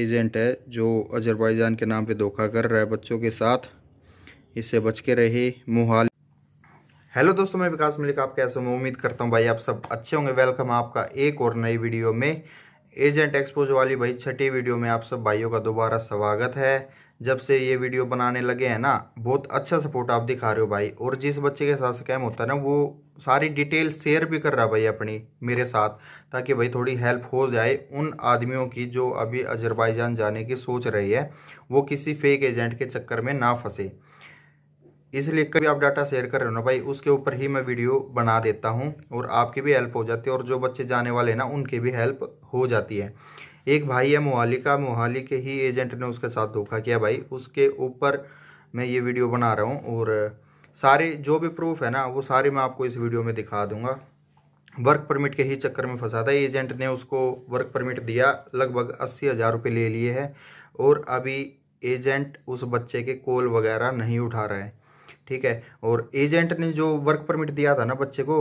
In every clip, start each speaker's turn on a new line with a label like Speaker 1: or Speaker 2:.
Speaker 1: agent है जो Azerbaijan के नाम पे धोखा कर रहा है बच्चों के साथ इससे बच के रहे मुहाल हेलो दोस्तों मैं विकास मलिक आप कैसे मैं उम्मीद करता हूँ भाई आप सब अच्छे होंगे वेलकम आपका एक और नई वीडियो में एजेंट एक्सपोज वाली भाई छठी वीडियो में आप सब भाइयों का दोबारा स्वागत है जब से ये वीडियो बनाने लगे हैं ना बहुत अच्छा सपोर्ट आप दिखा रहे हो भाई और जिस बच्चे के साथ स्कैम होता है ना वो सारी डिटेल शेयर भी कर रहा भाई अपनी मेरे साथ ताकि भाई थोड़ी हेल्प हो जाए उन आदमियों की जो अभी अजरबैजान जाने की सोच रही है वो किसी फेक एजेंट के चक्कर में ना फंसे इसलिए कभी आप डाटा शेयर कर रहे हो ना भाई उसके ऊपर ही मैं वीडियो बना देता हूँ और आपकी भी हेल्प हो जाती है और जो बच्चे जाने वाले हैं ना उनकी भी हेल्प हो जाती है एक भाई है मोहाली का मोहाली के ही एजेंट ने उसके साथ धोखा किया भाई उसके ऊपर मैं ये वीडियो बना रहा हूँ और सारे जो भी प्रूफ है ना वो सारे मैं आपको इस वीडियो में दिखा दूंगा वर्क परमिट के ही चक्कर में फंसा था एजेंट ने उसको वर्क परमिट दिया लगभग अस्सी हज़ार रुपये ले लिए हैं और अभी एजेंट उस बच्चे के कॉल वगैरह नहीं उठा रहे हैं ठीक है और एजेंट ने जो वर्क परमिट दिया था ना बच्चे को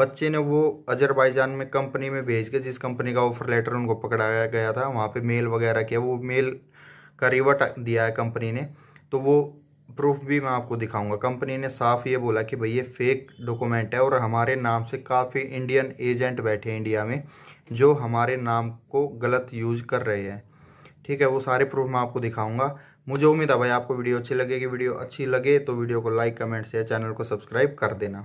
Speaker 1: बच्चे ने वो अजरबैजान में कंपनी में भेज के जिस कंपनी का ऑफर लेटर उनको पकड़ाया गया था वहाँ पे मेल वगैरह किया वो मेल का रिवर्ट दिया है कंपनी ने तो वो प्रूफ भी मैं आपको दिखाऊंगा कंपनी ने साफ ये बोला कि भाई ये फेक डॉक्यूमेंट है और हमारे नाम से काफ़ी इंडियन एजेंट बैठे हैं इंडिया में जो हमारे नाम को गलत यूज कर रहे हैं ठीक है वो सारे प्रूफ मैं आपको दिखाऊंगा मुझे उम्मीद है भाई आपको वीडियो अच्छी लगेगी वीडियो अच्छी लगे तो वीडियो को लाइक कमेंट शेयर चैनल को सब्सक्राइब कर देना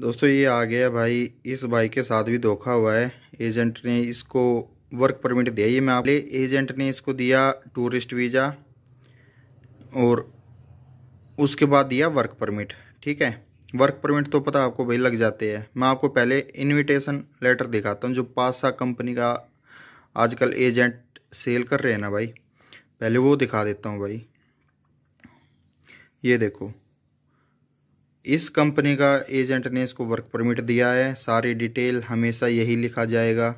Speaker 1: दोस्तों ये आ गया भाई इस बाइक के साथ भी धोखा हुआ है एजेंट ने इसको वर्क परमिट दिया ये मैं आपके एजेंट ने इसको दिया टूरिस्ट वीज़ा और उसके बाद दिया वर्क परमिट ठीक है वर्क परमिट तो पता आपको भाई लग जाते हैं मैं आपको पहले इनविटेशन लेटर दिखाता हूँ जो पासा कंपनी का आजकल एजेंट सेल कर रहे हैं ना भाई पहले वो दिखा देता हूँ भाई ये देखो इस कंपनी का एजेंट ने इसको वर्क परमिट दिया है सारी डिटेल हमेशा यही लिखा जाएगा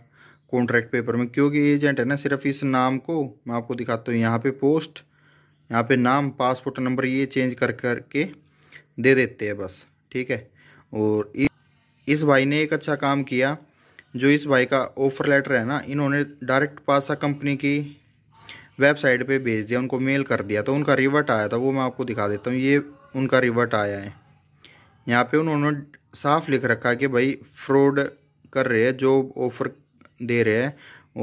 Speaker 1: कॉन्ट्रैक्ट पेपर में क्योंकि एजेंट है ना सिर्फ इस नाम को मैं आपको दिखाता हूँ यहाँ पे पोस्ट यहाँ पे नाम पासपोर्ट नंबर ये चेंज कर कर करके दे देते हैं बस ठीक है और इस भाई ने एक अच्छा काम किया जो इस भाई का ऑफर लेटर है ना इन्होंने डायरेक्ट पासा कंपनी की वेबसाइट पे भेज दिया उनको मेल कर दिया तो उनका रिवर्ट आया था वो मैं आपको दिखा देता हूँ ये उनका रिवर्ट आया है यहाँ पे उन्होंने साफ लिख रखा है कि भाई फ्रॉड कर रहे हैं जॉब ऑफ़र दे रहे हैं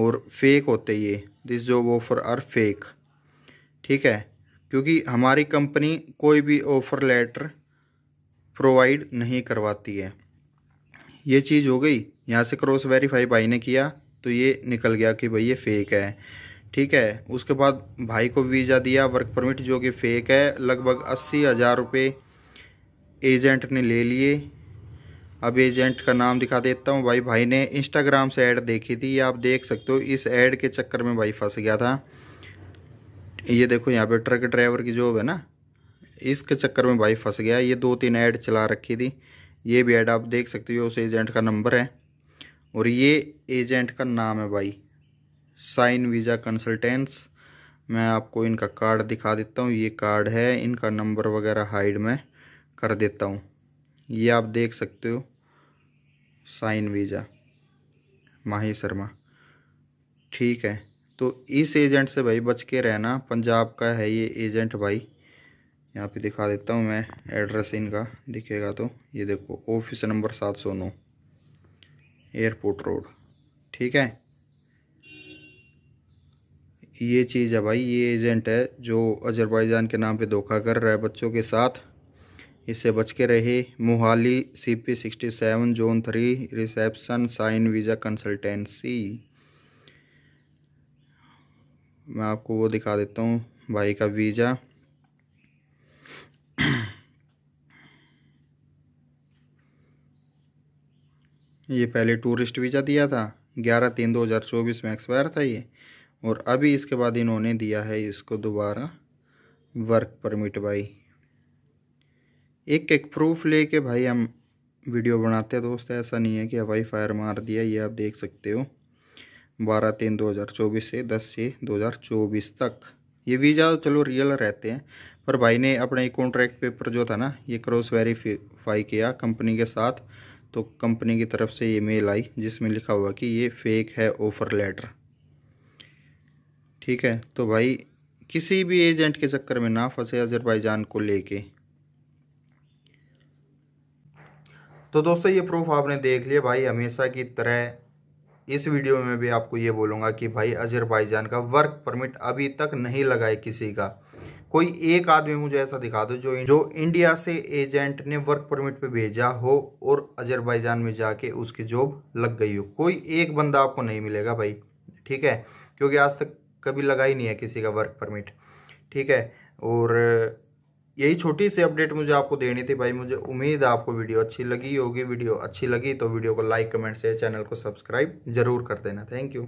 Speaker 1: और फेक होते ये this job offer are fake ठीक है क्योंकि हमारी कंपनी कोई भी ऑफ़र लेटर प्रोवाइड नहीं करवाती है ये चीज़ हो गई यहाँ से क्रॉस वेरीफाई भाई ने किया तो ये निकल गया कि भाई ये फेक है ठीक है उसके बाद भाई को वीज़ा दिया वर्क परमिट जो कि फेक है लगभग अस्सी हज़ार रुपये एजेंट ने ले लिए अब एजेंट का नाम दिखा देता हूँ भाई भाई ने इंस्टाग्राम से ऐड देखी थी आप देख सकते हो इस ऐड के चक्कर में भाई फंस गया था ये देखो यहाँ पे ट्रक ड्राइवर की जॉब है ना इसके चक्कर में भाई फंस गया ये दो तीन ऐड चला रखी थी ये भी ऐड आप देख सकते हो उस एजेंट का नंबर है और ये एजेंट का नाम है भाई साइन वीज़ा कंसल्टेंट्स मैं आपको इनका कार्ड दिखा देता हूँ ये कार्ड है इनका नंबर वगैरह हाइड में कर देता हूँ ये आप देख सकते हो साइन वीज़ा माही शर्मा ठीक है तो इस एजेंट से भाई बच के रहना पंजाब का है ये एजेंट भाई यहाँ पे दिखा देता हूँ मैं एड्रेस इनका दिखेगा तो ये देखो ऑफिस नंबर सात सौ नौ एयरपोर्ट रोड ठीक है ये चीज़ है भाई ये एजेंट है जो अजरबैजान के नाम पे धोखा कर रहा है बच्चों के साथ इससे बच के रहे Mohali C P sixty seven zone three reception sign visa consultancy मैं आपको वो दिखा देता हूँ भाई का वीज़ा ये पहले टूरिस्ट वीज़ा दिया था ग्यारह तीन दो हज़ार चौबीस में एक्सपायर था ये और अभी इसके बाद इन्होंने दिया है इसको दोबारा वर्क परमिट बाई एक एक प्रूफ लेके भाई हम वीडियो बनाते हैं दोस्त ऐसा नहीं है कि हवाई फायर मार दिया ये आप देख सकते हो बारह तीन दो हज़ार चौबीस से दस से दो हज़ार चौबीस तक ये वीज़ा तो चलो रियल रहते हैं पर भाई ने अपना एक कॉन्ट्रैक्ट पेपर जो था ना ये क्रॉस वेरीफाई किया कंपनी के साथ तो कंपनी की तरफ से ये मेल आई जिसमें लिखा हुआ कि ये फेक है ऑफ़र लेटर ठीक है तो भाई किसी भी एजेंट के चक्कर में ना फंसे अजरबैजान को लेके तो दोस्तों ये प्रूफ आपने देख लिया भाई हमेशा की तरह इस वीडियो में भी आपको ये बोलूँगा कि भाई अजरबैजान का वर्क परमिट अभी तक नहीं लगाए किसी का कोई एक आदमी मुझे ऐसा दिखा दो जो जो इंडिया से एजेंट ने वर्क परमिट पे भेजा हो और अजरबैजान में जाके उसकी जॉब लग गई हो कोई एक बंदा आपको नहीं मिलेगा भाई ठीक है क्योंकि आज तक कभी लगा ही नहीं है किसी का वर्क परमिट ठीक है और यही छोटी सी अपडेट मुझे आपको देनी थी भाई मुझे उम्मीद है आपको वीडियो अच्छी लगी होगी वीडियो अच्छी लगी तो वीडियो को लाइक कमेंट से चैनल को सब्सक्राइब जरूर कर देना थैंक यू